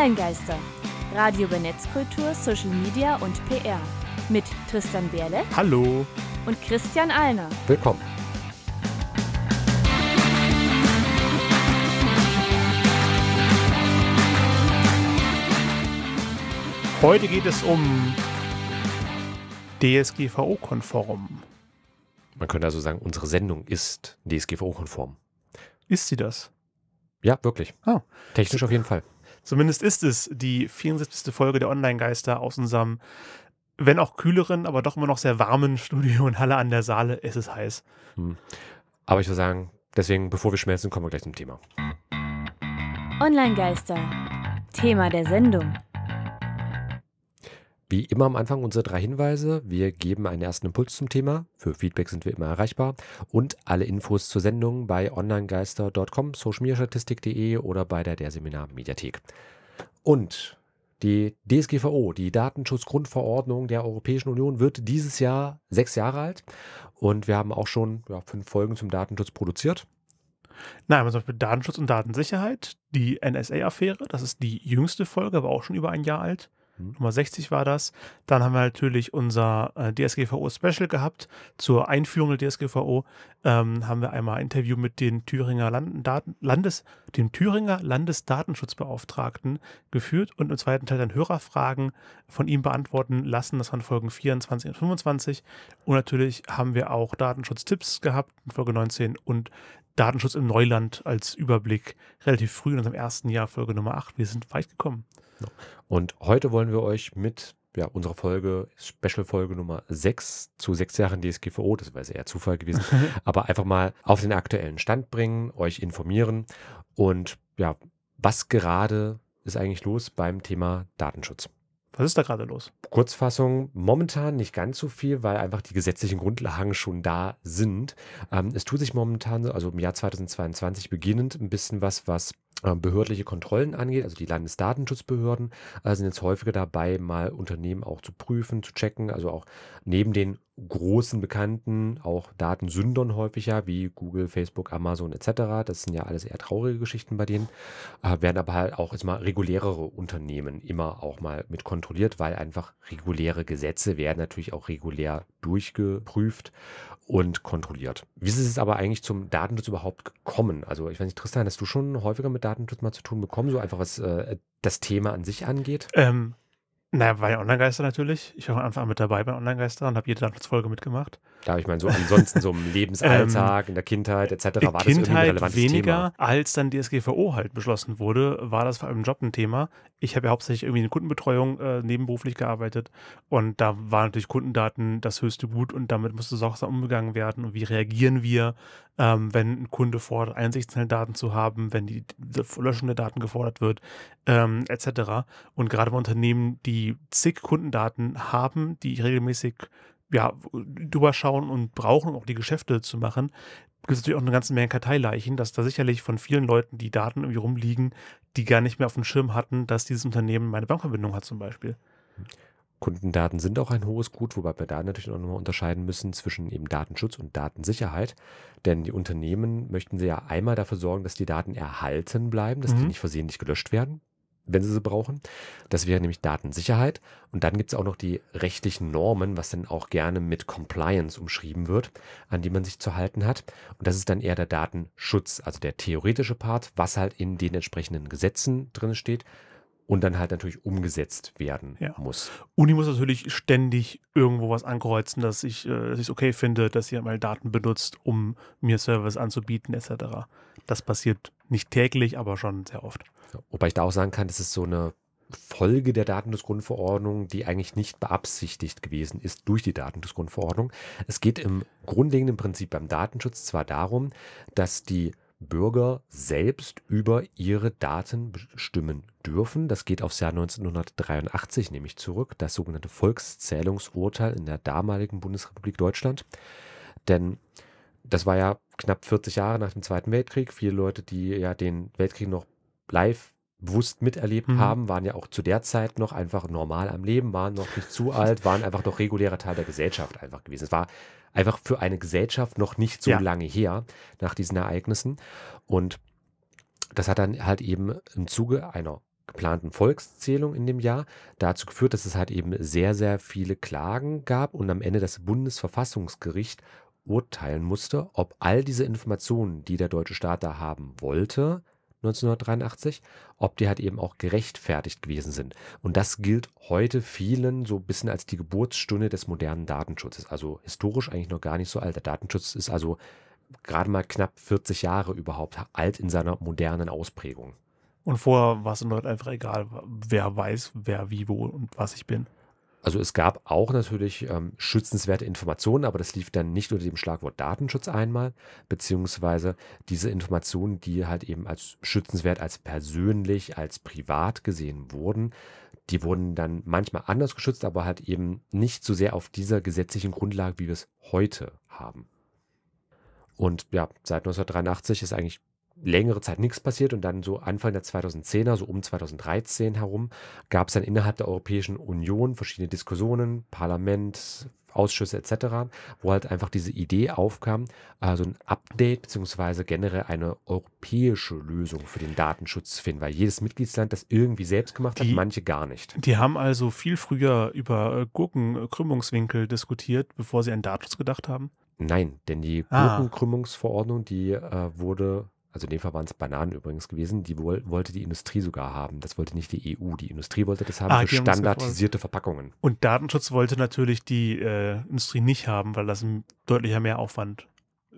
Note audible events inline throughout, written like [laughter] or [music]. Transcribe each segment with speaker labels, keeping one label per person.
Speaker 1: Online-Geister. Radio über Netzkultur, Social Media und PR. Mit Tristan Berle. Hallo. Und Christian Alner.
Speaker 2: Willkommen.
Speaker 3: Heute geht es um DSGVO-konform.
Speaker 2: Man könnte also sagen, unsere Sendung ist DSGVO-konform.
Speaker 3: Ist sie das? Ja, wirklich. Oh. Technisch auf jeden Fall. Zumindest ist es die 74. Folge der Online-Geister aus unserem, wenn auch kühleren, aber doch immer noch sehr warmen Studio in Halle an der Saale. Es ist heiß.
Speaker 2: Hm. Aber ich würde sagen, deswegen, bevor wir schmelzen, kommen wir gleich zum Thema.
Speaker 1: Online-Geister. Thema der Sendung.
Speaker 2: Wie immer am Anfang unsere drei Hinweise. Wir geben einen ersten Impuls zum Thema. Für Feedback sind wir immer erreichbar. Und alle Infos zur Sendung bei onlinegeister.com, socialmediastatistik.de oder bei der Der Seminar Mediathek. Und die DSGVO, die Datenschutzgrundverordnung der Europäischen Union, wird dieses Jahr sechs Jahre alt. Und wir haben auch schon ja, fünf Folgen
Speaker 3: zum Datenschutz produziert. Nein, zum Beispiel Datenschutz und Datensicherheit, die NSA-Affäre, das ist die jüngste Folge, aber auch schon über ein Jahr alt. Mhm. Nummer 60 war das. Dann haben wir natürlich unser äh, DSGVO-Special gehabt zur Einführung der DSGVO. Ähm, haben wir einmal ein Interview mit den Thüringer Landes dem Thüringer Landesdatenschutzbeauftragten geführt und im zweiten Teil dann Hörerfragen von ihm beantworten lassen. Das waren Folgen 24 und 25. Und natürlich haben wir auch Datenschutztipps gehabt in Folge 19 und Datenschutz im Neuland als Überblick relativ früh in unserem ersten Jahr, Folge Nummer 8. Wir sind weit gekommen.
Speaker 2: Und heute wollen wir euch mit ja, unserer Folge, Special-Folge Nummer 6 zu sechs Jahren DSGVO, das wäre eher Zufall gewesen, [laughs] aber einfach mal auf den aktuellen Stand bringen, euch informieren und ja, was gerade ist eigentlich los beim Thema Datenschutz?
Speaker 3: Was ist da gerade los?
Speaker 2: Kurzfassung, momentan nicht ganz so viel, weil einfach die gesetzlichen Grundlagen schon da sind. Ähm, es tut sich momentan, also im Jahr 2022 beginnend, ein bisschen was, was äh, behördliche Kontrollen angeht, also die Landesdatenschutzbehörden, äh, sind jetzt häufiger dabei, mal Unternehmen auch zu prüfen, zu checken, also auch neben den großen Bekannten, auch Datensündern häufiger, wie Google, Facebook, Amazon etc. Das sind ja alles eher traurige Geschichten bei denen, äh, werden aber halt auch jetzt mal regulärere Unternehmen immer auch mal mit kontrolliert, weil einfach reguläre Gesetze werden natürlich auch regulär durchgeprüft und kontrolliert. Wie ist es aber eigentlich zum Datenschutz überhaupt gekommen? Also ich weiß nicht, Tristan, hast du schon häufiger mit Datenschutz Datenschutz mal zu tun bekommen, so einfach was äh, das Thema an sich
Speaker 3: angeht? Ähm, naja, bei Online-Geister natürlich. Ich war von Anfang an mit dabei bei Online-Geister und habe jede Datenschutzfolge mitgemacht. Da ich meine, so ansonsten so im [laughs] Lebensalltag, ähm, in der Kindheit etc. Äh, war das Kindheit irgendwie ein relevantes weniger, Thema. als dann DSGVO halt beschlossen wurde, war das vor allem Job ein Thema. Ich habe ja hauptsächlich irgendwie in Kundenbetreuung äh, nebenberuflich gearbeitet und da waren natürlich Kundendaten das höchste Gut und damit musste sorgsam umgegangen werden. Und wie reagieren wir, ähm, wenn ein Kunde fordert, Einsichtsdaten zu haben, wenn die, die Löschung Daten gefordert wird, ähm, etc. Und gerade bei Unternehmen, die zig Kundendaten haben, die regelmäßig ja, drüber schauen und brauchen, um auch die Geschäfte zu machen, gibt es natürlich auch eine ganze Menge Karteileichen, dass da sicherlich von vielen Leuten die Daten irgendwie rumliegen, die gar nicht mehr auf dem Schirm hatten, dass dieses Unternehmen meine Bankverbindung hat zum Beispiel.
Speaker 2: Kundendaten sind auch ein hohes Gut, wobei wir da natürlich auch nochmal unterscheiden müssen zwischen eben Datenschutz und Datensicherheit. Denn die Unternehmen möchten sie ja einmal dafür sorgen, dass die Daten erhalten bleiben, dass mhm. die nicht versehentlich gelöscht werden wenn sie sie brauchen. Das wäre nämlich Datensicherheit. Und dann gibt es auch noch die rechtlichen Normen, was dann auch gerne mit Compliance umschrieben wird, an die man sich zu halten hat. Und das ist dann eher der Datenschutz, also der theoretische Part, was halt in den entsprechenden Gesetzen drin steht und dann halt natürlich umgesetzt werden
Speaker 3: ja. muss. Uni muss natürlich ständig irgendwo was ankreuzen, dass ich es äh, okay finde, dass ihr mal Daten benutzt, um mir Service anzubieten, etc. Das passiert nicht täglich, aber schon sehr oft.
Speaker 2: Wobei ich da auch sagen kann, das ist so eine Folge der Datenschutzgrundverordnung, die eigentlich nicht beabsichtigt gewesen ist durch die Datenschutzgrundverordnung. Es geht im grundlegenden Prinzip beim Datenschutz zwar darum, dass die Bürger selbst über ihre Daten bestimmen dürfen. Das geht aufs Jahr 1983 nämlich zurück, das sogenannte Volkszählungsurteil in der damaligen Bundesrepublik Deutschland. Denn das war ja knapp 40 Jahre nach dem Zweiten Weltkrieg. Viele Leute, die ja den Weltkrieg noch live bewusst miterlebt mhm. haben, waren ja auch zu der Zeit noch einfach normal am Leben, waren noch nicht zu alt, waren einfach noch regulärer Teil der Gesellschaft einfach gewesen. Es war einfach für eine Gesellschaft noch nicht so ja. lange her nach diesen Ereignissen. Und das hat dann halt eben im Zuge einer geplanten Volkszählung in dem Jahr dazu geführt, dass es halt eben sehr, sehr viele Klagen gab und am Ende das Bundesverfassungsgericht urteilen musste, ob all diese Informationen, die der deutsche Staat da haben wollte, 1983, ob die halt eben auch gerechtfertigt gewesen sind. Und das gilt heute vielen so ein bisschen als die Geburtsstunde des modernen Datenschutzes. Also historisch eigentlich noch gar nicht so alt. Der Datenschutz ist also gerade mal knapp 40 Jahre überhaupt alt in seiner modernen Ausprägung.
Speaker 3: Und vorher war es in Deutschland halt einfach egal, wer weiß, wer wie, wo und was ich bin.
Speaker 2: Also es gab auch natürlich ähm, schützenswerte Informationen, aber das lief dann nicht unter dem Schlagwort Datenschutz einmal, beziehungsweise diese Informationen, die halt eben als schützenswert, als persönlich, als privat gesehen wurden, die wurden dann manchmal anders geschützt, aber halt eben nicht so sehr auf dieser gesetzlichen Grundlage, wie wir es heute haben. Und ja, seit 1983 ist eigentlich längere Zeit nichts passiert und dann so Anfang der 2010er, so um 2013 herum, gab es dann innerhalb der Europäischen Union verschiedene Diskussionen, Parlament, Ausschüsse etc., wo halt einfach diese Idee aufkam, also ein Update bzw. generell eine europäische Lösung für den Datenschutz zu finden, weil jedes Mitgliedsland das irgendwie selbst gemacht hat, die, manche gar nicht.
Speaker 3: Die haben also viel früher über äh, Gurkenkrümmungswinkel diskutiert, bevor sie an Datenschutz gedacht haben? Nein, denn die ah. Gurkenkrümmungsverordnung,
Speaker 2: die äh, wurde also in dem Fall waren es Bananen übrigens gewesen, die wohl, wollte die Industrie sogar haben. Das wollte nicht die EU. Die Industrie wollte das haben ah, für standardisierte Verpackungen.
Speaker 3: Und Datenschutz wollte natürlich die äh, Industrie nicht haben, weil das ein deutlicher Mehraufwand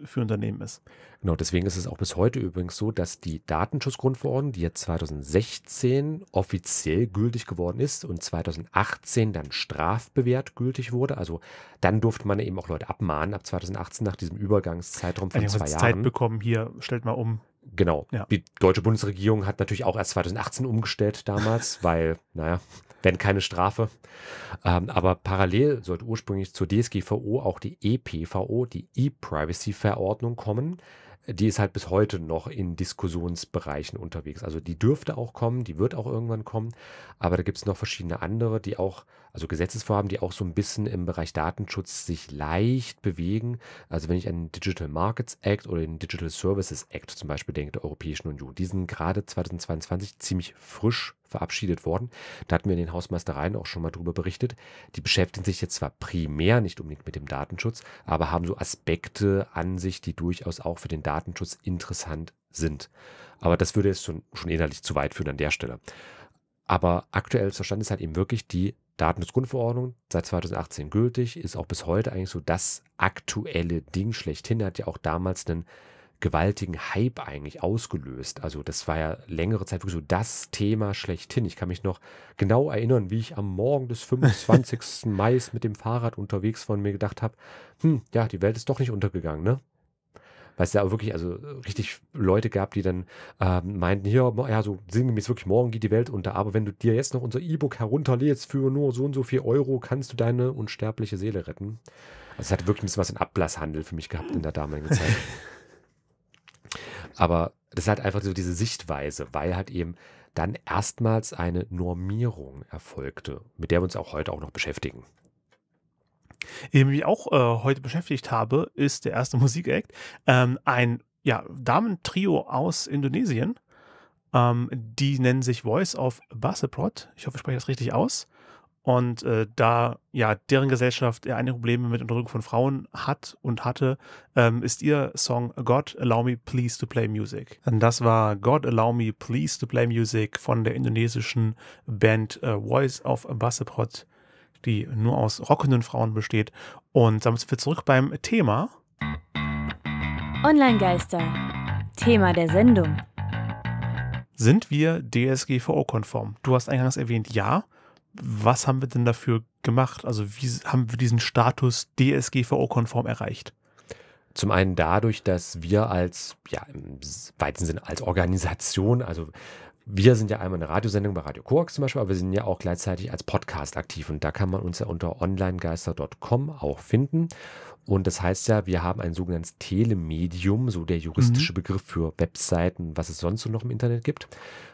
Speaker 3: für Unternehmen ist.
Speaker 2: Genau, deswegen ist es auch bis heute übrigens so, dass die Datenschutzgrundverordnung, die jetzt 2016 offiziell gültig geworden ist und 2018 dann strafbewehrt gültig wurde, also dann durfte man eben auch Leute abmahnen ab 2018 nach diesem Übergangszeitraum von also zwei Jahren. Zeit
Speaker 3: bekommen, hier stellt mal um, Genau. Ja.
Speaker 2: Die deutsche Bundesregierung hat natürlich auch erst 2018 umgestellt damals, [laughs] weil, naja, wenn keine Strafe. Ähm, aber parallel sollte ursprünglich zur DSGVO auch die EPVO, die E-Privacy-Verordnung kommen. Die ist halt bis heute noch in Diskussionsbereichen unterwegs. Also die dürfte auch kommen, die wird auch irgendwann kommen. Aber da gibt es noch verschiedene andere, die auch also Gesetzesvorhaben, die auch so ein bisschen im Bereich Datenschutz sich leicht bewegen. Also wenn ich an den Digital Markets Act oder den Digital Services Act zum Beispiel denke, der Europäischen Union, die sind gerade 2022 ziemlich frisch verabschiedet worden. Da hatten wir in den Hausmeistereien auch schon mal drüber berichtet. Die beschäftigen sich jetzt zwar primär nicht unbedingt mit dem Datenschutz, aber haben so Aspekte an sich, die durchaus auch für den Datenschutz interessant sind. Aber das würde jetzt schon, schon inhaltlich zu weit führen an der Stelle. Aber aktuell Verstand ist halt eben wirklich die Datenschutzgrundverordnung, seit 2018 gültig, ist auch bis heute eigentlich so das aktuelle Ding schlechthin. Hat ja auch damals einen gewaltigen Hype eigentlich ausgelöst. Also das war ja längere Zeit wirklich so das Thema schlechthin. Ich kann mich noch genau erinnern, wie ich am Morgen des 25. [laughs] Mai mit dem Fahrrad unterwegs von mir gedacht habe, hm, ja, die Welt ist doch nicht untergegangen, ne? weil es ja auch wirklich also richtig Leute gab, die dann ähm, meinten, hier, ja, so sinngemäß wirklich, morgen geht die Welt unter, aber wenn du dir jetzt noch unser E-Book herunterlädst für nur so und so viel Euro, kannst du deine unsterbliche Seele retten. Also es hat wirklich ein bisschen was in Ablasshandel für mich gehabt in der damaligen Zeit. [laughs] aber das ist halt einfach so diese Sichtweise, weil halt eben dann erstmals eine Normierung erfolgte, mit der wir uns auch heute auch noch beschäftigen
Speaker 3: den ich mich auch äh, heute beschäftigt habe, ist der erste [laughs] Musikakt. Ähm, ein ja, Damentrio aus Indonesien. Ähm, die nennen sich Voice of Baseprot. Ich hoffe, ich spreche das richtig aus. Und äh, da ja deren Gesellschaft einige Probleme mit Unterdrückung von Frauen hat und hatte, ähm, ist ihr Song God Allow Me Please to Play Music. Und das war God Allow Me Please to Play Music von der indonesischen Band äh, Voice of Baseprot die nur aus rockenden Frauen besteht. Und damit sind wir zurück beim Thema.
Speaker 1: Online-Geister. Thema der Sendung.
Speaker 3: Sind wir DSGVO-konform? Du hast eingangs erwähnt, ja. Was haben wir denn dafür gemacht? Also wie haben wir diesen Status DSGVO-konform erreicht?
Speaker 2: Zum einen dadurch, dass wir als, ja, im weitesten Sinne als Organisation, also wir sind ja einmal eine Radiosendung bei Radio Coax zum Beispiel, aber wir sind ja auch gleichzeitig als Podcast aktiv und da kann man uns ja unter onlinegeister.com auch finden. Und das heißt ja, wir haben ein sogenanntes Telemedium, so der juristische mhm. Begriff für Webseiten, was es sonst so noch im Internet gibt.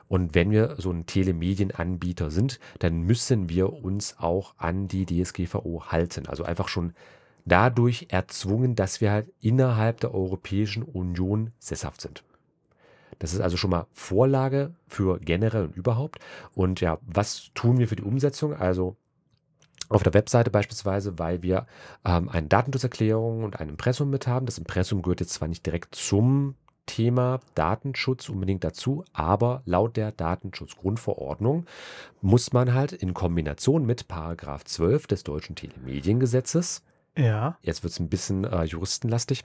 Speaker 2: Und wenn wir so ein Telemedienanbieter sind, dann müssen wir uns auch an die DSGVO halten. Also einfach schon dadurch erzwungen, dass wir halt innerhalb der Europäischen Union sesshaft sind. Das ist also schon mal Vorlage für generell und überhaupt. Und ja, was tun wir für die Umsetzung? Also auf der Webseite beispielsweise, weil wir ähm, eine Datenschutzerklärung und ein Impressum mit haben. Das Impressum gehört jetzt zwar nicht direkt zum Thema Datenschutz unbedingt dazu, aber laut der Datenschutzgrundverordnung muss man halt in Kombination mit Paragraph 12 des deutschen Telemediengesetzes ja. Jetzt wird es ein bisschen äh, juristenlastig,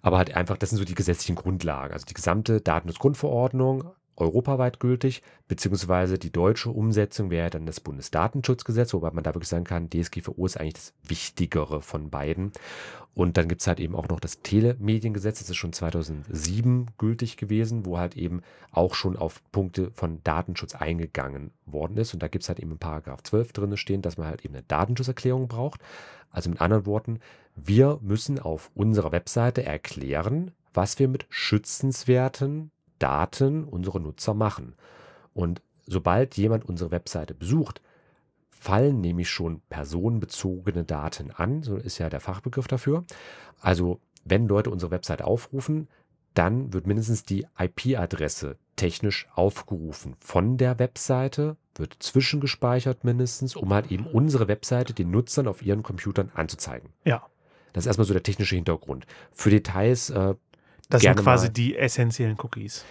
Speaker 2: aber halt einfach, das sind so die gesetzlichen Grundlagen. Also die gesamte Datenschutzgrundverordnung, europaweit gültig, beziehungsweise die deutsche Umsetzung wäre dann das Bundesdatenschutzgesetz, wobei man da wirklich sagen kann, DSGVO ist eigentlich das Wichtigere von beiden. Und dann gibt es halt eben auch noch das Telemediengesetz, das ist schon 2007 gültig gewesen, wo halt eben auch schon auf Punkte von Datenschutz eingegangen worden ist. Und da gibt es halt eben in Paragraph 12 drin stehen, dass man halt eben eine Datenschutzerklärung braucht. Also mit anderen Worten, wir müssen auf unserer Webseite erklären, was wir mit schützenswerten Daten unsere Nutzer machen. Und sobald jemand unsere Webseite besucht, fallen nämlich schon personenbezogene Daten an, so ist ja der Fachbegriff dafür. Also wenn Leute unsere Webseite aufrufen, dann wird mindestens die IP-Adresse technisch aufgerufen von der Webseite, wird zwischengespeichert mindestens, um halt eben unsere Webseite den Nutzern auf ihren Computern anzuzeigen. Ja. Das ist erstmal so der technische Hintergrund. Für Details äh, das sind quasi mal.
Speaker 3: die essentiellen Cookies.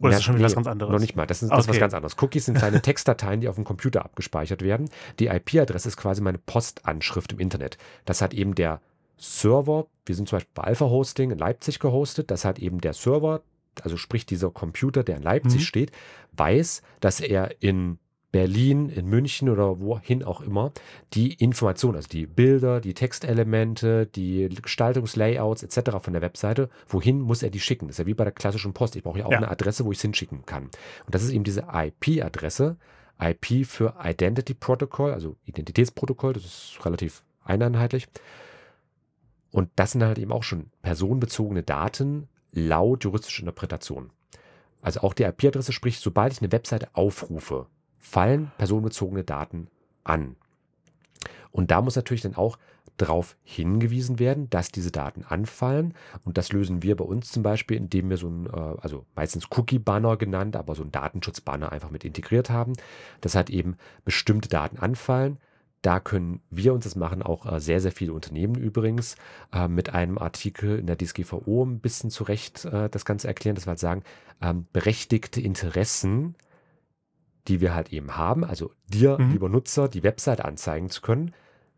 Speaker 3: Oder ja, ist das schon wieder nee, was ganz anderes? Noch nicht mal. Das ist, okay. was ganz anderes.
Speaker 2: Cookies sind kleine [laughs] Textdateien, die auf dem Computer abgespeichert werden. Die IP-Adresse ist quasi meine Postanschrift im Internet. Das hat eben der Server, wir sind zum Beispiel bei Alpha Hosting in Leipzig gehostet, das hat eben der Server, also sprich dieser Computer, der in Leipzig mhm. steht, weiß, dass er in Berlin, in München oder wohin auch immer, die Informationen, also die Bilder, die Textelemente, die Gestaltungslayouts etc. von der Webseite, wohin muss er die schicken? Das ist ja wie bei der klassischen Post. Ich brauche ja auch ja. eine Adresse, wo ich es hinschicken kann. Und das ist eben diese IP-Adresse. IP für Identity Protocol, also Identitätsprotokoll, das ist relativ einheitlich. Und das sind halt eben auch schon personenbezogene Daten laut juristischer Interpretation. Also auch die IP-Adresse, sprich, sobald ich eine Webseite aufrufe, fallen personenbezogene Daten an. Und da muss natürlich dann auch darauf hingewiesen werden, dass diese Daten anfallen. Und das lösen wir bei uns zum Beispiel, indem wir so ein, äh, also meistens Cookie-Banner genannt, aber so ein Datenschutz-Banner einfach mit integriert haben. Das hat eben bestimmte Daten anfallen. Da können wir uns das machen, auch äh, sehr, sehr viele Unternehmen übrigens, äh, mit einem Artikel in der DSGVO ein bisschen zurecht das Ganze erklären, dass wir halt sagen, ähm, berechtigte Interessen die wir halt eben haben, also dir, mhm. lieber Nutzer, die Website anzeigen zu können,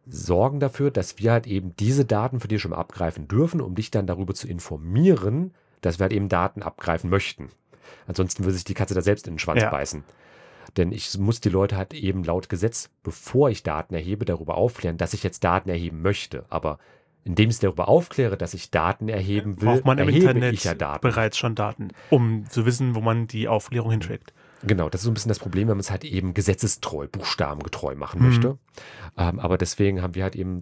Speaker 2: sorgen dafür, dass wir halt eben diese Daten für dich schon mal abgreifen dürfen, um dich dann darüber zu informieren, dass wir halt eben Daten abgreifen möchten. Ansonsten würde sich die Katze da selbst in den Schwanz ja. beißen. Denn ich muss die Leute halt eben laut Gesetz, bevor ich Daten erhebe, darüber aufklären, dass ich jetzt Daten erheben möchte. Aber indem ich darüber aufkläre, dass ich Daten erheben will, braucht man im erhebe Internet ja bereits schon Daten, um zu wissen, wo man die Aufklärung hinschickt. Genau, das ist so ein bisschen das Problem, wenn man es halt eben gesetzestreu, buchstabengetreu machen mhm. möchte. Ähm, aber deswegen haben wir halt eben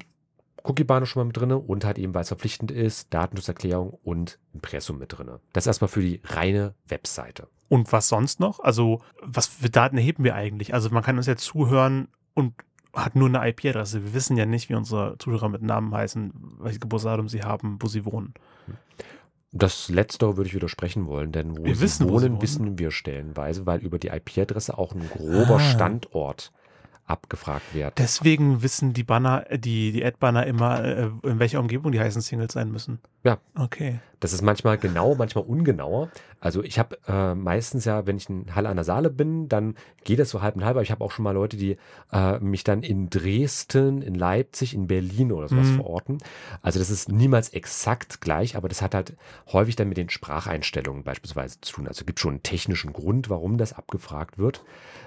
Speaker 2: Cookie-Bahne schon mal mit drin und halt eben, weil es verpflichtend ist, Datenschutzerklärung und Impressum mit drin. Das erstmal für die reine Webseite.
Speaker 3: Und was sonst noch? Also, was für Daten erheben wir eigentlich? Also, man kann uns ja zuhören und hat nur eine IP-Adresse. Wir wissen ja nicht, wie unsere Zuhörer mit Namen heißen, welches Geburtsdatum sie haben, wo sie wohnen. Hm.
Speaker 2: Das Letztere würde ich widersprechen wollen, denn wo wir sie wissen, wohnen, wo sie wissen wir stellenweise, weil über die IP-Adresse auch ein grober ah. Standort abgefragt werden.
Speaker 3: Deswegen wissen die Banner, äh, die, die Ad-Banner immer, äh, in welcher Umgebung die heißen Singles sein müssen.
Speaker 2: Ja. Okay. Das ist manchmal genau, manchmal ungenauer. Also ich habe äh, meistens ja, wenn ich in Halle an der Saale bin, dann geht das so halb und halb. Aber ich habe auch schon mal Leute, die äh, mich dann in Dresden, in Leipzig, in Berlin oder sowas mhm. verorten. Also das ist niemals exakt gleich, aber das hat halt häufig dann mit den Spracheinstellungen beispielsweise zu tun. Also es gibt schon einen technischen Grund, warum das abgefragt wird,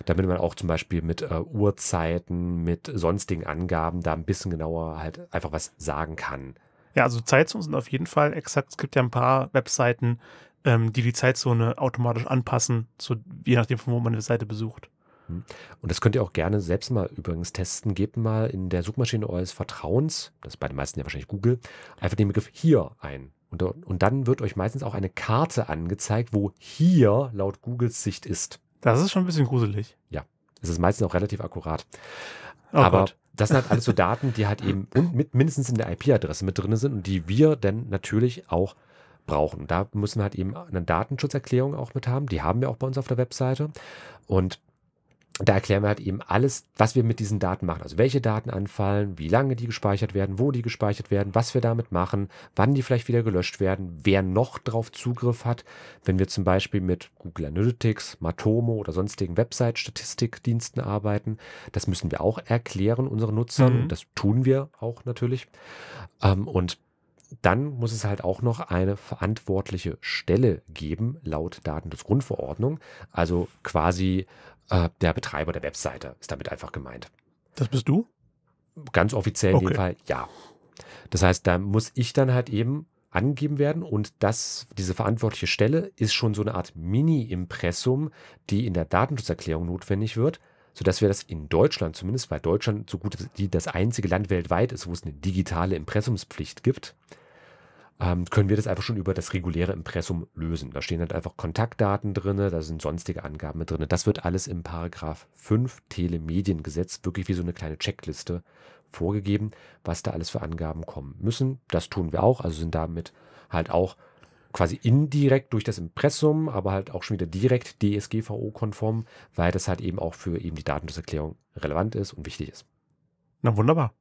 Speaker 2: damit man auch zum Beispiel mit äh, Uhrzeit Uhrzeiten mit sonstigen Angaben da ein bisschen genauer halt einfach was sagen kann.
Speaker 3: Ja, also Zeitzonen sind auf jeden Fall exakt. Es gibt ja ein paar Webseiten, ähm, die die Zeitzone automatisch anpassen, zu, je nachdem, von wo man eine Seite besucht.
Speaker 2: Hm. Und das könnt ihr auch gerne selbst mal übrigens testen. Gebt mal in der Suchmaschine eures Vertrauens, das ist bei den meisten ja wahrscheinlich Google, einfach den Begriff hier ein. Und, und dann wird euch meistens auch eine Karte angezeigt, wo hier laut Googles Sicht ist.
Speaker 3: Das ist schon ein bisschen gruselig.
Speaker 2: Ja. Es ist meistens auch relativ akkurat. Oh Aber Gott. das sind halt alles so [laughs] Daten, die halt eben mit, mindestens in der IP-Adresse mit drin sind und die wir dann natürlich auch brauchen. Da müssen wir halt eben eine Datenschutzerklärung auch mit haben. Die haben wir auch bei uns auf der Webseite. Und da erklären wir halt eben alles, was wir mit diesen Daten machen. Also welche Daten anfallen, wie lange die gespeichert werden, wo die gespeichert werden, was wir damit machen, wann die vielleicht wieder gelöscht werden, wer noch drauf Zugriff hat, wenn wir zum Beispiel mit Google Analytics, Matomo oder sonstigen Website-Statistikdiensten arbeiten. Das müssen wir auch erklären unseren Nutzern. Mhm. Das tun wir auch natürlich. Ähm, und dann muss es halt auch noch eine verantwortliche Stelle geben, laut Datenschutzgrundverordnung. Also quasi äh, der Betreiber der Webseite ist damit einfach gemeint. Das bist du? Ganz offiziell okay. in dem Fall, ja. Das heißt, da muss ich dann halt eben angegeben werden und das, diese verantwortliche Stelle ist schon so eine Art Mini-Impressum, die in der Datenschutzerklärung notwendig wird, sodass wir das in Deutschland zumindest, weil Deutschland so gut wie das einzige Land weltweit ist, wo es eine digitale Impressumspflicht gibt, ähm, können wir das einfach schon über das reguläre Impressum lösen. Da stehen halt einfach Kontaktdaten drin, da sind sonstige Angaben mit drin. Das wird alles im Paragraph 5 Telemediengesetz wirklich wie so eine kleine Checkliste vorgegeben, was da alles für Angaben kommen müssen. Das tun wir auch, also sind damit halt auch quasi indirekt durch das Impressum, aber halt auch schon wieder direkt DSGVO-konform, weil das halt eben auch für eben die Datenschutzerklärung relevant ist und wichtig ist.
Speaker 3: Na wunderbar.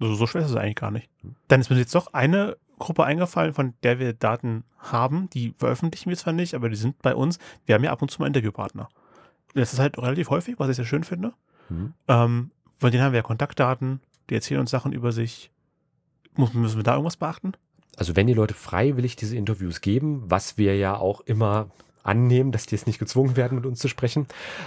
Speaker 3: Also so schwer ist es eigentlich gar nicht. Hm. Dann ist mir jetzt doch eine Gruppe eingefallen, von der wir Daten haben. Die veröffentlichen wir zwar nicht, aber die sind bei uns. Wir haben ja ab und zu mal Interviewpartner. Das ist halt relativ häufig, was ich sehr schön finde. Mhm. Ähm, von denen haben wir ja Kontaktdaten, die erzählen uns Sachen über sich. Muss, müssen wir da irgendwas beachten?
Speaker 2: Also wenn die Leute freiwillig diese Interviews geben, was wir ja auch immer annehmen, dass die jetzt nicht gezwungen werden, mit uns zu sprechen,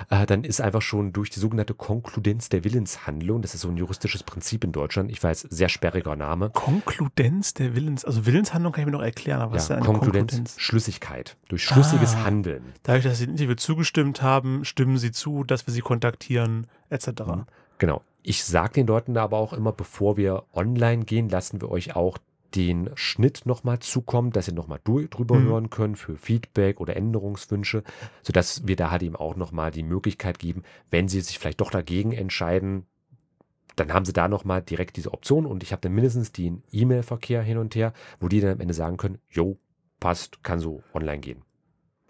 Speaker 2: äh, dann ist einfach schon durch die sogenannte Konkludenz der Willenshandlung, das ist so ein juristisches Prinzip in Deutschland, ich weiß, sehr sperriger Name.
Speaker 3: Konkludenz der Willens, also Willenshandlung kann ich mir noch erklären, aber ja, was ist eine Konkludenz? Konkludenz?
Speaker 2: Schlüssigkeit, durch schlüssiges ah, Handeln.
Speaker 3: Dadurch, dass sie dem Interview zugestimmt haben, stimmen sie zu, dass wir sie kontaktieren, etc. Mhm,
Speaker 2: genau. Ich sage den Leuten aber auch immer, bevor wir online gehen, lassen wir euch auch den Schnitt nochmal zukommen, dass ihr nochmal drüber mhm. hören könnt für Feedback oder Änderungswünsche, sodass wir da halt eben auch nochmal die Möglichkeit geben, wenn sie sich vielleicht doch dagegen entscheiden, dann haben sie da nochmal direkt diese Option und ich habe dann mindestens den E-Mail-Verkehr hin und her, wo die dann am Ende sagen können, jo, passt, kann so online gehen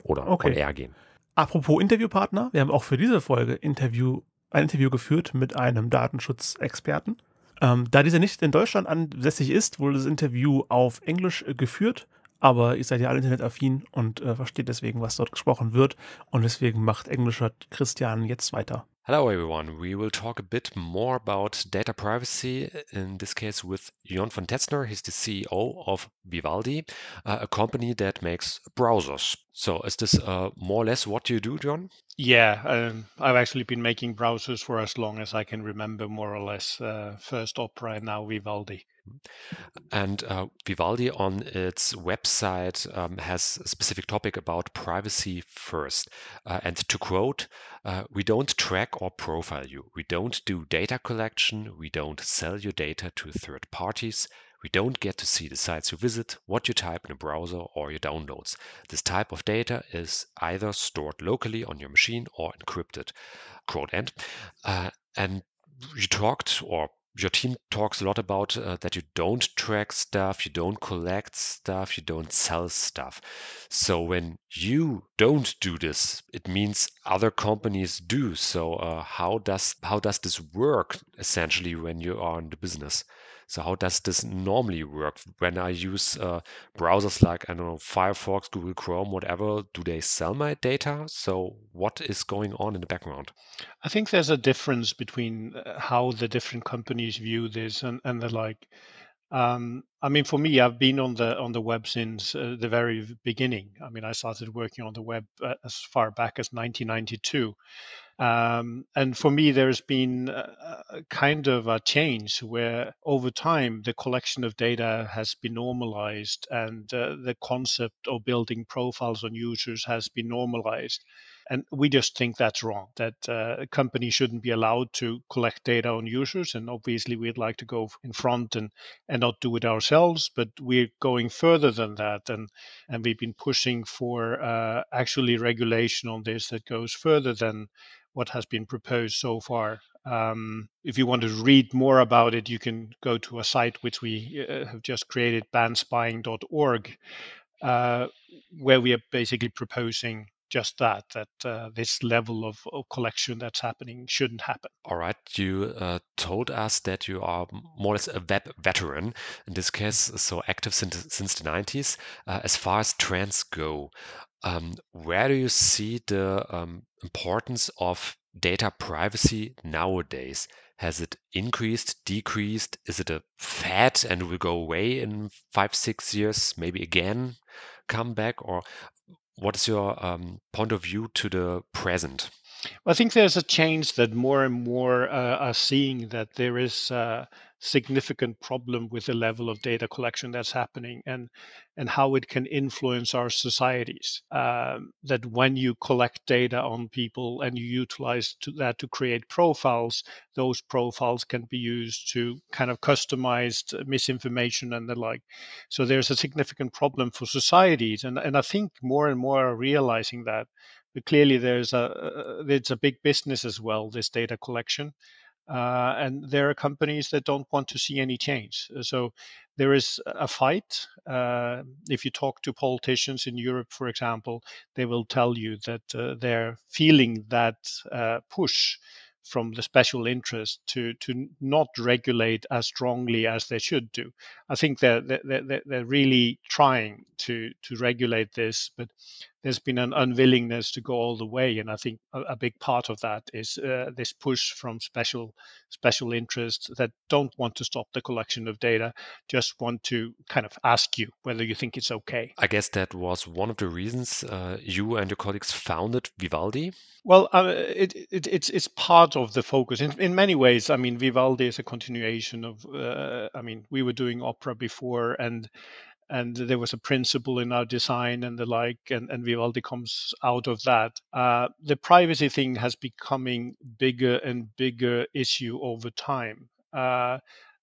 Speaker 2: oder okay. on air gehen.
Speaker 3: Apropos Interviewpartner, wir haben auch für diese Folge Interview, ein Interview geführt mit einem Datenschutzexperten. Ähm, da dieser nicht in Deutschland ansässig ist, wurde das Interview auf Englisch äh, geführt aber ihr seid ja alle internetaffin und äh, versteht deswegen, was dort gesprochen wird. Und deswegen macht englischer Christian jetzt weiter.
Speaker 2: Hello everyone, we will talk a bit more about data privacy, in this case with Jon van Tetzner, he's the CEO of Vivaldi, uh, a company that makes browsers. So is this uh, more or less what you do, John?
Speaker 1: Yeah, um, I've actually been making browsers for as long as I can remember, more or less. Uh, first Opera and now Vivaldi.
Speaker 2: And uh, Vivaldi on its website um, has a specific topic about privacy first. Uh, and to quote, uh, we don't track or profile you. We don't do data collection. We don't sell your data to third parties. We don't get to see the sites you visit, what you type in a browser, or your downloads. This type of data is either stored locally on your machine or encrypted. Quote end. Uh, and you talked or your team talks a lot about uh, that you don't track stuff, you don't collect stuff, you don't sell stuff. So when you don't do this, it means other companies do. So uh, how does how does this work essentially when you are in the business? So how does this normally work when I use uh, browsers like I don't know Firefox,
Speaker 1: Google Chrome, whatever? Do they sell my data? So what is going on in the background? I think there's a difference between uh, how the different companies view this and and the like. Um, I mean, for me, I've been on the on the web since uh, the very beginning. I mean, I started working on the web uh, as far back as 1992, um, and for me, there's been a, a kind of a change where over time the collection of data has been normalized and uh, the concept of building profiles on users has been normalized. And we just think that's wrong, that uh, a company shouldn't be allowed to collect data on users. And obviously, we'd like to go in front and, and not do it ourselves, but we're going further than that. And, and we've been pushing for uh, actually regulation on this that goes further than what has been proposed so far. Um, if you want to read more about it, you can go to a site which we uh, have just created, banspying.org, uh, where we are basically proposing just that that uh, this level of, of, collection that's happening shouldn't happen
Speaker 2: all right you uh, told us that you are more or less a web veteran in this case so active since, since the 90s uh, as far as trends go um, where do you see the um, importance of data privacy nowadays has it increased decreased is it a fad and will go away in five six years maybe again come back or what is your um, point of view to the present?
Speaker 1: Well, I think there's a change that more and more uh, are seeing that there is uh, significant problem with the level of data collection that's happening and and how it can influence our societies um, that when you collect data on people and you utilize to that to create profiles those profiles can be used to kind of customized misinformation and the like so there's a significant problem for societies and and i think more and more are realizing that but clearly there's a uh, uh, it's a big business as well this data collection uh, and there are companies that don't want to see any change. Uh, so there is a fight. Uh, if you talk to politicians in Europe, for example, they will tell you that uh, they're feeling that uh, push from the special interest to to not regulate as strongly as they should do. I think they're they're, they're really trying to to regulate this, but there's been an unwillingness to go all the way, and I think a, a big part of that is uh, this push from special special interests that don't want to stop the collection of data, just want to kind of ask you whether you think it's okay.
Speaker 2: I guess that was one
Speaker 1: of the reasons uh, you and your colleagues founded Vivaldi. Well, uh, it, it, it's it's part of the focus in, in many ways. I mean, Vivaldi is a continuation of. Uh, I mean, we were doing opera before, and and there was a principle in our design and the like, and, and Vivaldi comes out of that. Uh, the privacy thing has becoming bigger and bigger issue over time. Uh,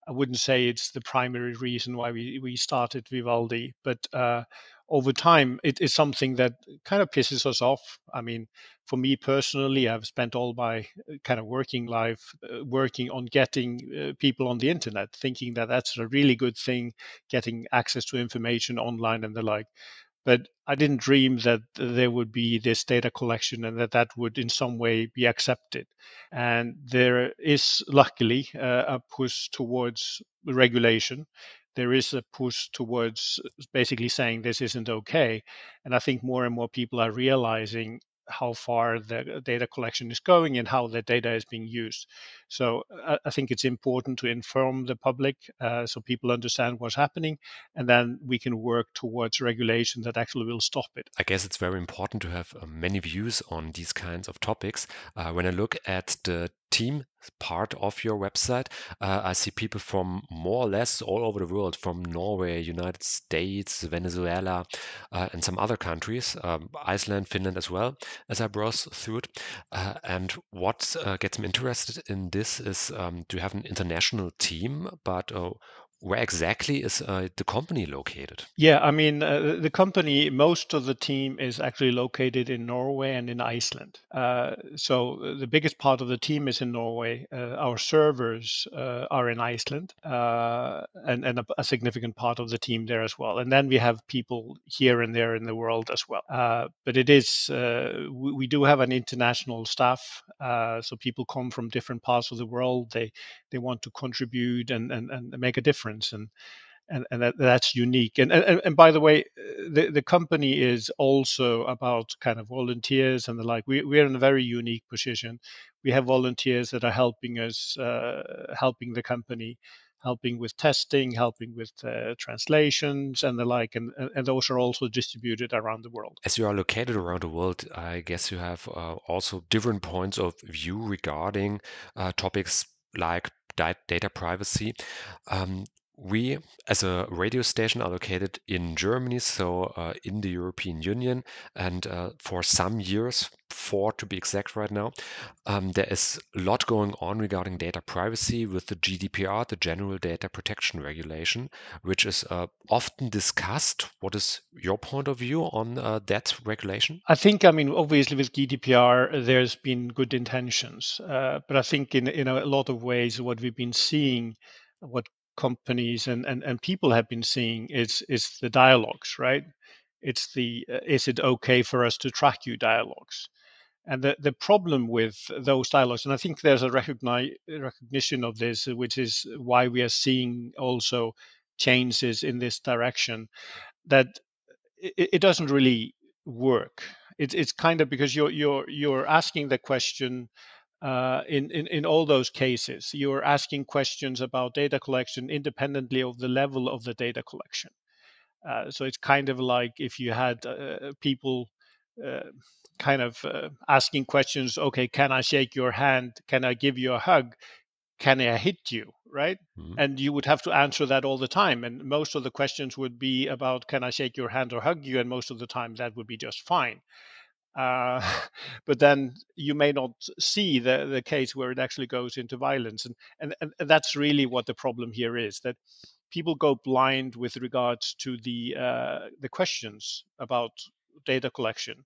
Speaker 1: I wouldn't say it's the primary reason why we, we started Vivaldi, but uh, over time, it is something that kind of pisses us off. I mean, for me personally, I've spent all my uh, kind of working life uh, working on getting uh, people on the internet, thinking that that's a really good thing, getting access to information online and the like. But I didn't dream that there would be this data collection and that that would in some way be accepted. And there is luckily uh, a push towards regulation there is a push towards uh, basically saying this isn't okay. And I think more and more people are realizing how far the uh, data collection is going and how the data is being used. So uh, I, think it's important to inform the public uh, so people understand what's happening, and then we can work towards regulation that actually will stop it.
Speaker 2: I guess it's very important to have many views on these kinds of topics. Uh, when I look at the team part of your website. Uh, I see people from more or less all over the world, from Norway, United States, Venezuela, uh, and some other countries, um, Iceland, Finland as well, as I browse through it. Uh, and what uh, gets me interested in this is um, do you have an international team, but uh, where exactly is uh, the company located?
Speaker 1: Yeah, I mean, uh, the company, most of the team is actually located in Norway and in Iceland. Uh, so uh, the biggest part of the team is in Norway. Uh, our servers uh, are in Iceland and, and a, a, significant part of the team there as well. And then we have people here and there in the world as well. but it is, we, we, do have an international staff. so people come from different parts of the world. They, they want to contribute and, and, and make a difference difference and and, and that, that's unique. And, and and by the way, the, the company is also about kind of volunteers and the like. We we are in a very unique position. We have volunteers that are helping us, uh, helping the company, helping with testing, helping with uh, translations and the like. And and those are also distributed around the world.
Speaker 2: As you are located around the world, I guess you have uh, also different points of view regarding uh, topics like data privacy. Um, we, as a radio station, are located in Germany, so uh, in the European Union. And uh, for some years, four to be exact right now, um, there is a lot going on regarding data privacy with the GDPR, the General Data Protection Regulation, which is uh, often discussed. What is your point of view on uh, that regulation?
Speaker 1: I think, I mean, obviously with GDPR, there's been good intentions. Uh, but I think in, in a lot of ways, what we've been seeing what companies and, and, and people have been seeing is is the dialogues, right? It's the uh, is it okay for us to track you dialogues? And the, the problem with those dialogues, and I think there's a recogni- recognition of this, which is why we are seeing also changes in this direction, that it, it doesn't really work. it's kind of because you're you're you're asking the question uh, in, in, in all those cases. You're asking questions about data collection independently of the level of the data collection. Uh, so it's kind of like if you had uh, people uh, kind of uh, asking questions, okay, can I shake your hand? Can I give you a hug? Can I hit you? Right? Mm-hmm. And you would have to answer that all the time. And most of the questions would be about, can I shake your hand or hug you? And most of the time that would be just fine. Uh, [laughs] but then you may not see the, the case where it actually goes into violence. And, and, and that's really what the problem here is that people go blind with regards to the, uh, the questions about data collection.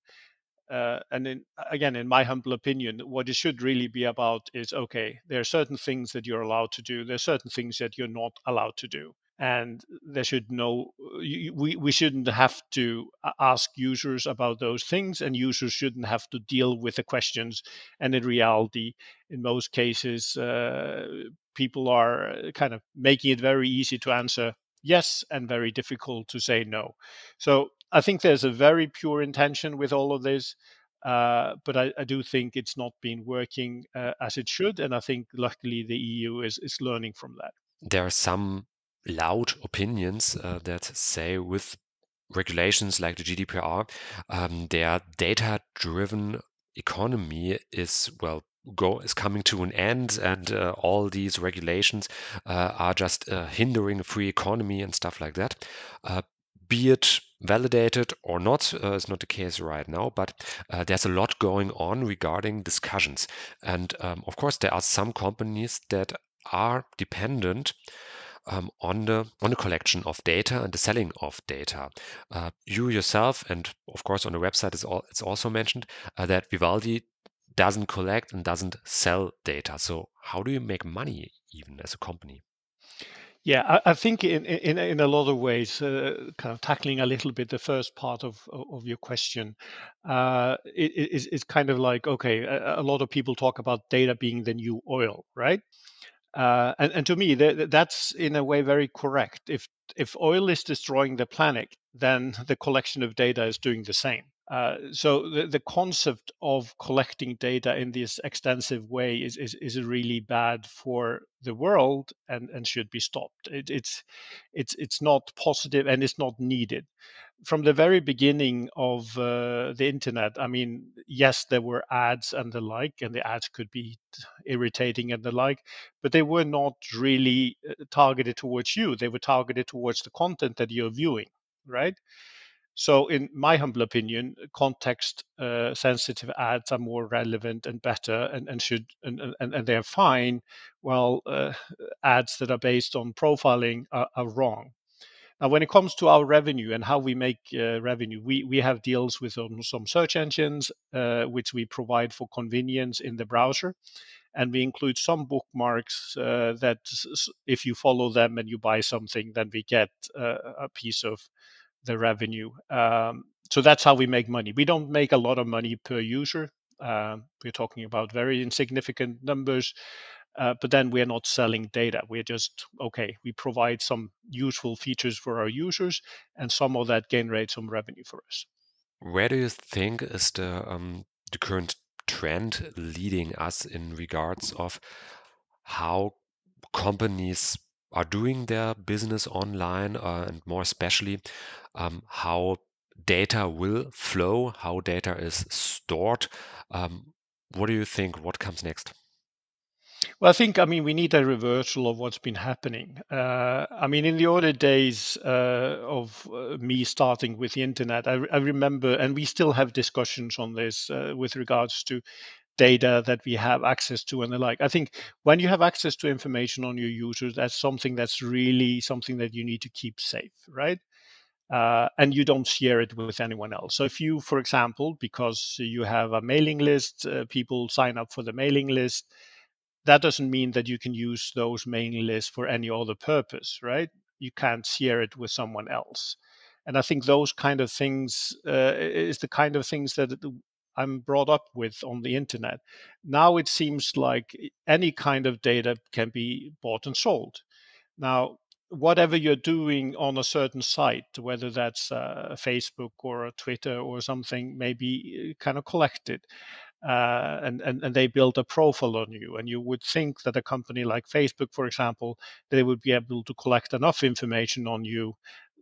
Speaker 1: Uh, and in, again, in my humble opinion, what it should really be about is okay, there are certain things that you're allowed to do, there are certain things that you're not allowed to do and there should no we, we shouldn't have to uh, ask users about those things and users shouldn't have to deal with the questions and in reality in most cases uh, people are uh, kind of making it very easy to answer yes and very difficult to say no so i think there's a very pure intention with all of this uh, but I, I, do think it's not been working uh, as it should, and I think luckily the EU is, is learning from that.
Speaker 2: There are some loud opinions uh, that say with regulations like the GDPR, um, their data-driven economy is well go is coming to an end, and uh, all these regulations uh, are just uh, hindering a free economy and stuff like that. Uh, be it validated or not uh, is not the case right now, but there's a lot going on regarding discussions. And um, of course, there are some companies that are dependent um, on the on the collection of data and the selling of data. Uh, you yourself, and of course on the website, is all, it's also mentioned uh, that Vivaldi doesn't collect and doesn't sell data. So how do you make money even as a company?
Speaker 1: Yeah, I, I think in, in, in a lot of ways, uh, kind of tackling a little bit the first part of of your question, uh, it, it's, it's kind of like okay, a, a lot of people talk about data being the new oil, right? Uh, and, and, to me, th- that's in a way very correct. If if oil is destroying the planet, then [laughs] the collection of data is doing the same. Uh, so the, the concept of collecting data in this extensive way is, is, is really bad for the world and, and should be stopped. It, it's it's it's not positive and it's not needed from the very beginning of uh, the internet, I mean, yes, there were ads and the like, and the ads could be irritating and the like, but they were not really uh, targeted towards you. They were targeted towards the content that you're viewing, right? So, in my humble opinion, context uh, sensitive ads are more relevant and better and, and should, and, and, and they're fine, while uh, ads that are based on profiling are, are wrong. Now, uh, when it comes to our revenue and how we make uh, revenue, we, we have deals with um, some search engines, uh, which we provide for convenience in the browser. And we include some bookmarks uh, that, if you follow them and you buy something, then we get uh, a piece of the revenue. Um, so that's how we make money. We don't make a lot of money per user. Uh, we're talking about very insignificant numbers. Uh, but then we're not selling data. We're just, okay, we provide some useful features for our users, and some of that generates some revenue for us.
Speaker 2: Where do you think is the, um, the current trend leading us in regards of how companies are doing their business online uh, and more especially um, how data will flow, how data is stored? Um, what do you think? What comes next?
Speaker 1: Well, I think I mean we need a reversal of what's been happening. Uh, I mean, in the early days uh, of uh, me starting with the internet, I, I, remember, and we still have discussions on this uh, with regards to data that we have access to and the like. I think when you have access to information on your users, that's something that's really something that you need to keep safe, right? Uh, and you don't share it with anyone else. So if you, for example, because you have a mailing list, uh, people sign up for the mailing list, that doesn't mean that you can use those mailing lists for any other purpose, right? You can't share it with someone else. And I think those kind of things uh, is the kind of things that I'm brought up with on the internet. Now it seems like any kind of data can be bought and sold. Now, whatever you're doing on a certain site, whether that's uh, Facebook or Twitter or something, may be uh, kind of collected uh, and, and, and they build a profile on you. And you would think that a company like Facebook, for example, they would be able to collect enough information on you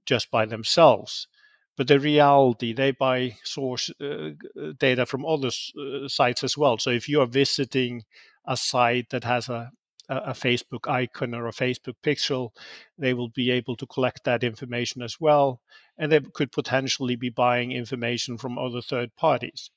Speaker 1: just by themselves. But the reality, they buy source uh, data from other uh, sites as well. So if you are visiting a site that has a a Facebook icon or a Facebook pixel. They will be able to collect that information as well. And they could potentially be buying information from other third parties.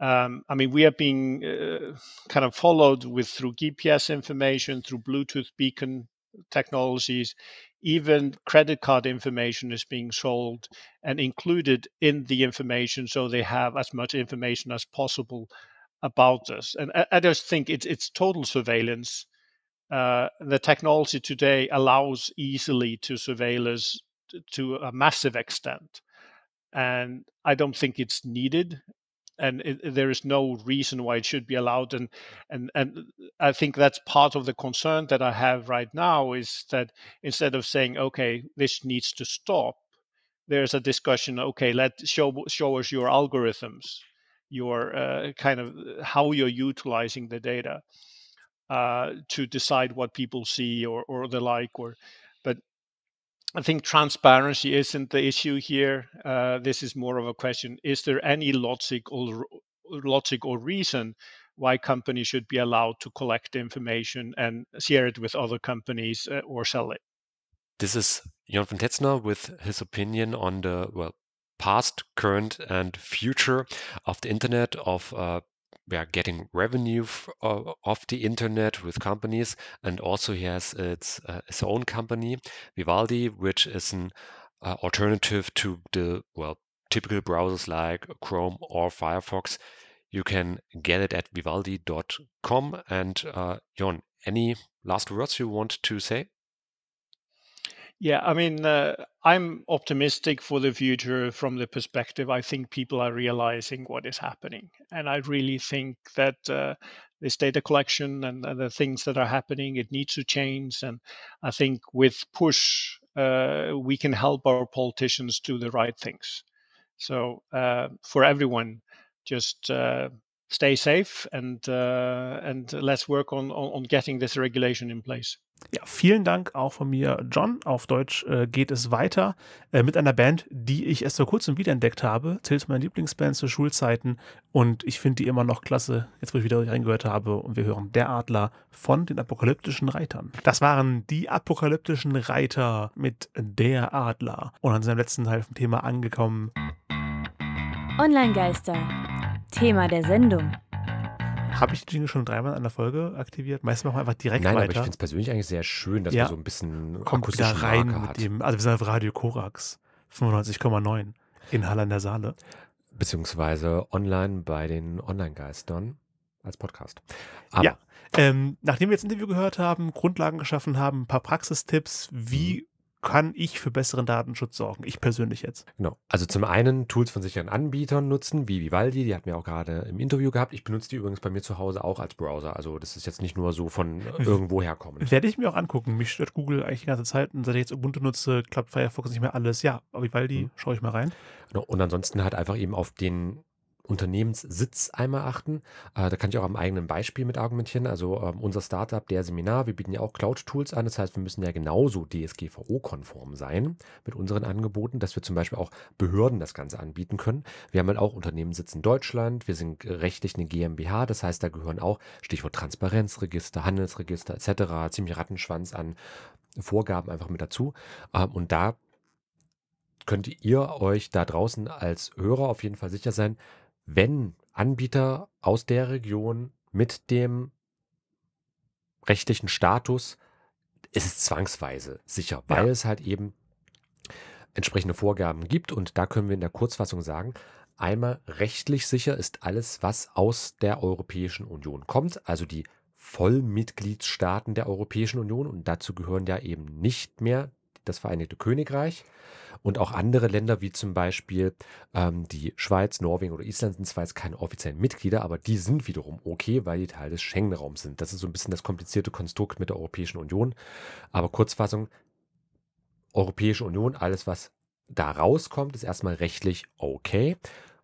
Speaker 1: Um, I mean, we have been uh, kind of followed with through GPS information, through Bluetooth beacon technologies, even credit card information is being sold and included in the information, so they have as much information as possible about us. And I, I just think it's it's total surveillance. Uh, the technology today allows easily to surveillers to a massive extent, and I don't think it's needed and it, there is no reason why it should be allowed and and and i think that's part of the concern that i have right now is that instead of saying okay this needs to stop there's a discussion okay let show show us your algorithms your uh, kind of how you're utilizing the data uh, to decide what people see or or the like or I think transparency isn't the issue here. Uh, this is more of a question: Is there any logic or logic or reason why companies should be allowed to collect information and share it with other companies uh, or sell it?
Speaker 2: This is Jon von Tetzner with his opinion on the well past, current, and future of the internet of uh, we are getting revenue uh, off the internet with companies, and also he has its uh, his own company, Vivaldi, which is an uh, alternative to the well typical browsers like Chrome or Firefox. You can get it at vivaldi.com. And uh, Jon, any last words you want to say?
Speaker 1: Yeah, I mean, uh, I'm optimistic for the future from the perspective I think people are realizing what is happening. And I really think that uh, this data collection and, and, the things that are happening, it needs to change. And I think with push, uh, we can help our politicians do the right things. So uh, for everyone, just uh, stay safe and uh, and let's work on on getting this regulation in place.
Speaker 3: Ja, vielen Dank auch von mir, John. Auf Deutsch äh, geht es weiter äh, mit einer Band, die ich erst vor kurzem wiederentdeckt habe. Tilt meine Lieblingsband zu Schulzeiten und ich finde die immer noch klasse, jetzt wo ich wieder reingehört habe. Und wir hören Der Adler von den apokalyptischen Reitern. Das waren die apokalyptischen Reiter mit Der Adler. Und an seinem letzten Teil vom Thema angekommen.
Speaker 1: Online-Geister. Thema der Sendung.
Speaker 3: Habe ich den Jingle schon dreimal an der Folge aktiviert? Meistens machen wir einfach direkt Nein, weiter. Nein, aber ich finde es persönlich
Speaker 2: eigentlich sehr schön, dass ja. man so ein bisschen Kommt da rein Marker mit hat. dem,
Speaker 3: also wir sind auf Radio Korax 95,9 in Halle an der Saale.
Speaker 2: Beziehungsweise online bei den Online-Geistern als Podcast. Aber ja,
Speaker 3: ähm, nachdem wir jetzt Interview gehört haben, Grundlagen geschaffen haben, ein paar Praxistipps, wie mhm kann ich für besseren Datenschutz sorgen? Ich persönlich jetzt.
Speaker 2: Genau. Also zum einen Tools von sicheren Anbietern nutzen, wie Vivaldi, die hatten wir auch gerade im Interview gehabt. Ich benutze die übrigens bei mir zu Hause auch als Browser. Also das ist jetzt nicht nur so von äh, hm. irgendwo herkommen.
Speaker 3: Werde ich mir auch angucken. Mich stört Google eigentlich die ganze Zeit und seit ich jetzt Ubuntu nutze, klappt Firefox nicht mehr alles. Ja, aber Vivaldi hm. schaue ich mal rein.
Speaker 2: Genau. Und ansonsten halt einfach eben auf den Unternehmenssitz einmal achten. Äh, da kann ich auch am eigenen Beispiel mit argumentieren. Also ähm, unser Startup, der Seminar, wir bieten ja auch Cloud-Tools an. Das heißt, wir müssen ja genauso DSGVO-konform sein mit unseren Angeboten, dass wir zum Beispiel auch Behörden das Ganze anbieten können. Wir haben halt auch Unternehmenssitz in Deutschland. Wir sind rechtlich eine GmbH. Das heißt, da gehören auch Stichwort Transparenzregister, Handelsregister etc. ziemlich Rattenschwanz an Vorgaben einfach mit dazu. Ähm, und da könnt ihr euch da draußen als Hörer auf jeden Fall sicher sein, wenn Anbieter aus der Region mit dem rechtlichen Status, ist es zwangsweise sicher, weil ja. es halt eben entsprechende Vorgaben gibt. Und da können wir in der Kurzfassung sagen, einmal rechtlich sicher ist alles, was aus der Europäischen Union kommt, also die Vollmitgliedsstaaten der Europäischen Union. Und dazu gehören ja eben nicht mehr das Vereinigte Königreich und auch andere Länder wie zum Beispiel ähm, die Schweiz, Norwegen oder Island sind zwar jetzt keine offiziellen Mitglieder, aber die sind wiederum okay, weil die Teil des Schengen-Raums sind. Das ist so ein bisschen das komplizierte Konstrukt mit der Europäischen Union. Aber Kurzfassung, Europäische Union, alles was da rauskommt, ist erstmal rechtlich okay.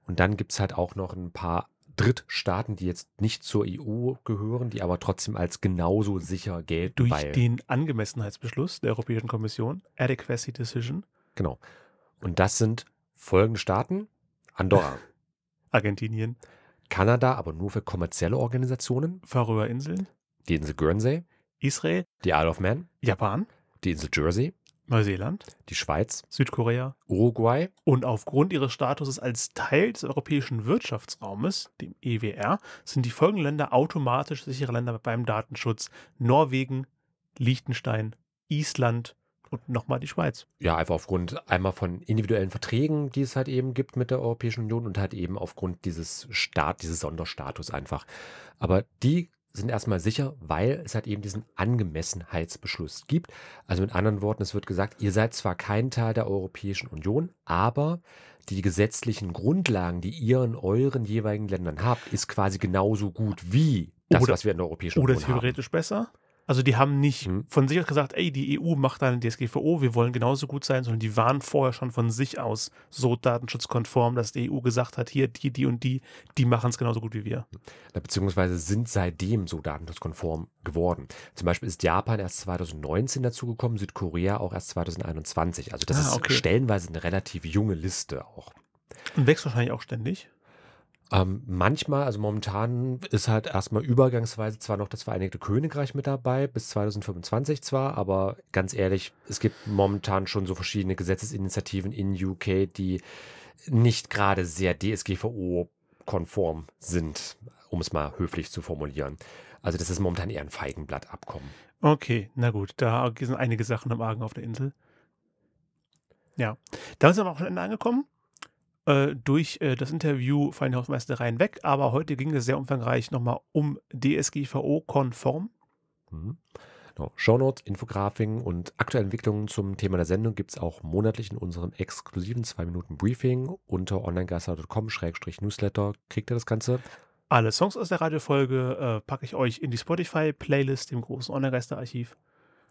Speaker 2: Und dann gibt es halt auch noch ein paar Drittstaaten, die jetzt nicht zur EU gehören, die aber trotzdem als genauso sicher gelten. Durch den
Speaker 3: Angemessenheitsbeschluss der Europäischen Kommission, Adequacy Decision.
Speaker 2: Genau. Und das sind folgende Staaten: Andorra, [laughs]
Speaker 3: Argentinien, Kanada,
Speaker 2: aber nur für kommerzielle
Speaker 3: Organisationen, Inseln,
Speaker 2: die Insel Guernsey, Israel, die Isle of Man, Japan, die Insel Jersey,
Speaker 3: Neuseeland, die Schweiz, Südkorea, Uruguay und aufgrund ihres Statuses als Teil des europäischen Wirtschaftsraumes, dem EWR, sind die folgenden Länder automatisch sichere Länder beim Datenschutz: Norwegen, Liechtenstein, Island und nochmal die Schweiz.
Speaker 2: Ja, einfach aufgrund einmal von individuellen Verträgen, die es
Speaker 3: halt eben gibt mit der Europäischen Union und
Speaker 2: halt eben aufgrund dieses Staat, dieses Sonderstatus einfach. Aber die sind erstmal sicher, weil es halt eben diesen Angemessenheitsbeschluss gibt. Also mit anderen Worten, es wird gesagt, ihr seid zwar kein Teil der Europäischen Union, aber die gesetzlichen Grundlagen, die ihr in euren jeweiligen Ländern habt, ist quasi genauso gut wie das, oder, was wir in der Europäischen Union haben. Oder
Speaker 3: theoretisch besser? Also die haben nicht mhm. von sich aus gesagt, ey, die EU macht eine DSGVO, wir wollen genauso gut sein, sondern die waren vorher schon von sich aus so datenschutzkonform, dass die EU gesagt hat, hier, die, die und die, die machen es genauso gut wie wir.
Speaker 2: beziehungsweise sind seitdem so datenschutzkonform geworden. Zum Beispiel ist Japan erst 2019 dazugekommen, Südkorea auch erst 2021. Also das ah, okay. ist stellenweise eine relativ junge Liste auch.
Speaker 3: Und wächst wahrscheinlich auch
Speaker 2: ständig. Ähm, manchmal, also momentan ist halt erstmal übergangsweise zwar noch das Vereinigte Königreich mit dabei, bis 2025 zwar, aber ganz ehrlich, es gibt momentan schon so verschiedene Gesetzesinitiativen in UK, die nicht gerade sehr DSGVO-konform sind, um es mal höflich zu formulieren. Also das ist momentan eher ein Feigenblattabkommen.
Speaker 3: Okay, na gut, da sind einige Sachen am Argen auf der Insel. Ja, da sind wir auch Ende angekommen. Äh, durch äh, das Interview fallen die Hausmeistereien weg, aber heute ging es sehr umfangreich nochmal um DSGVO-konform.
Speaker 2: Mhm. Genau. Shownotes, Infografiken und aktuelle Entwicklungen zum Thema der Sendung gibt es auch monatlich in unserem exklusiven 2-Minuten-Briefing unter onlinegeistercom
Speaker 3: newsletter Kriegt ihr das Ganze? Alle Songs aus der Radiofolge äh, packe ich euch in die Spotify-Playlist im großen Online-Geister-Archiv.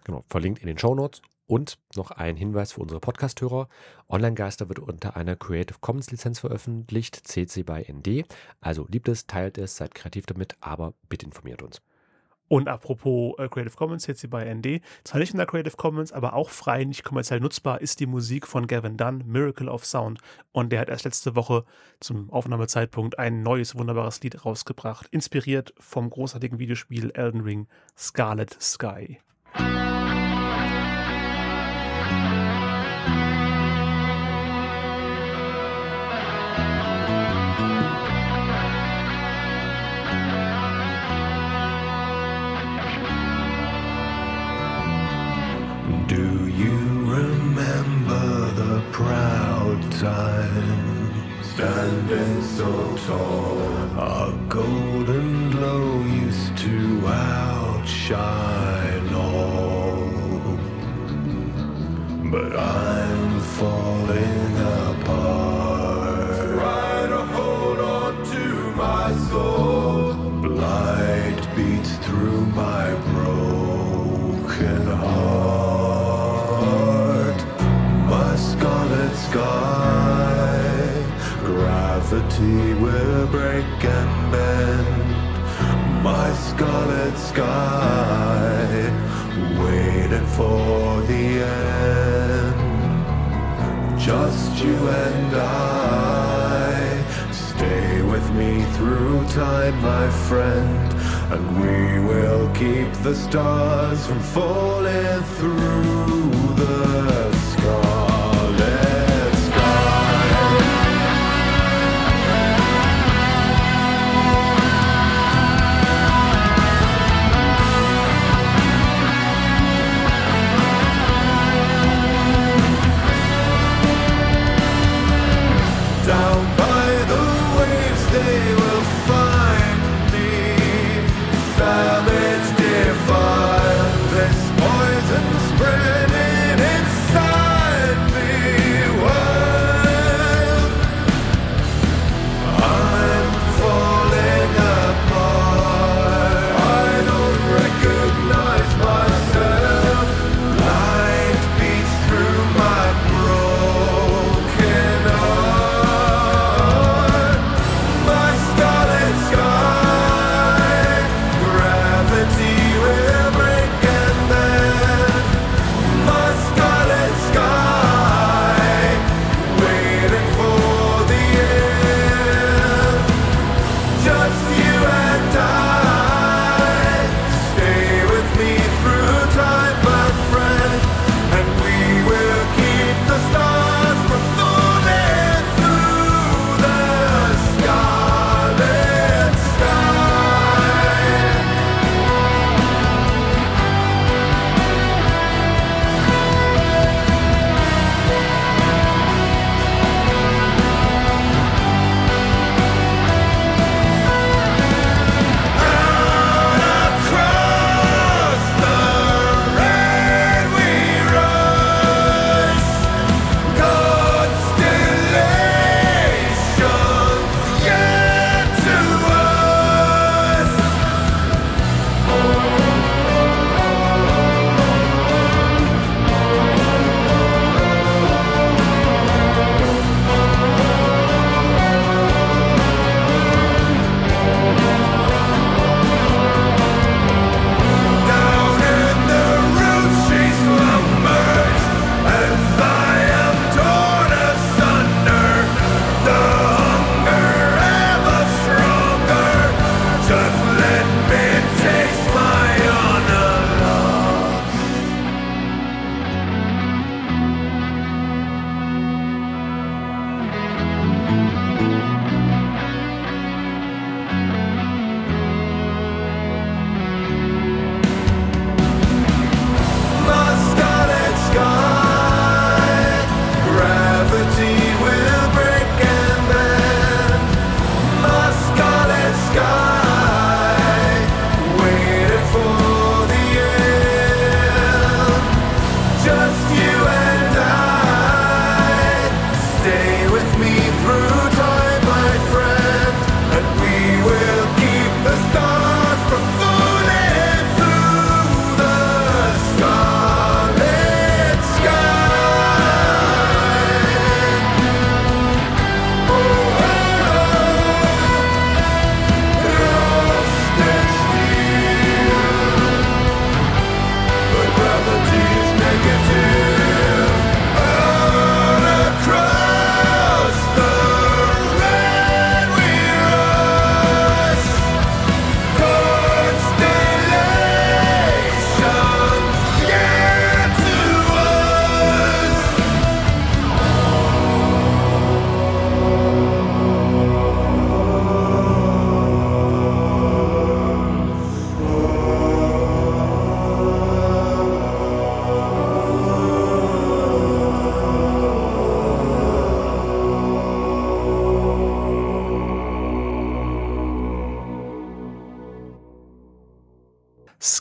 Speaker 2: Genau, verlinkt in den Show Notes. Und noch ein Hinweis für unsere Podcasthörer: Online-Geister wird unter einer Creative Commons-Lizenz veröffentlicht, CC by ND. Also liebt es, teilt es, seid kreativ damit, aber bitte informiert uns.
Speaker 3: Und apropos äh, Creative Commons, CC by ND, zwar nicht unter Creative Commons, aber auch frei, nicht kommerziell nutzbar, ist die Musik von Gavin Dunn, Miracle of Sound. Und der hat erst letzte Woche zum Aufnahmezeitpunkt ein neues, wunderbares Lied rausgebracht, inspiriert vom großartigen Videospiel Elden Ring Scarlet Sky.
Speaker 4: so tall. Our golden glow used to outshine. gravity will break and bend my scarlet sky, waiting for the end. Just you and I, stay with me through time, my friend, and we will keep the stars from falling through.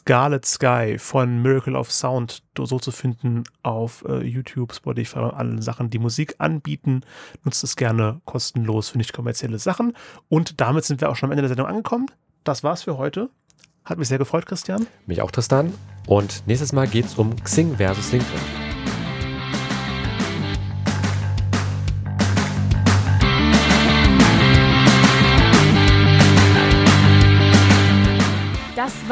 Speaker 3: Scarlet Sky von Miracle of Sound so zu finden auf äh, YouTube, Spotify und allen Sachen, die Musik anbieten. Nutzt es gerne kostenlos für nicht kommerzielle Sachen. Und damit sind wir auch schon am Ende der Sendung angekommen. Das war's für heute. Hat mich sehr gefreut, Christian.
Speaker 2: Mich auch, Tristan. Und nächstes Mal geht's um Xing versus LinkedIn.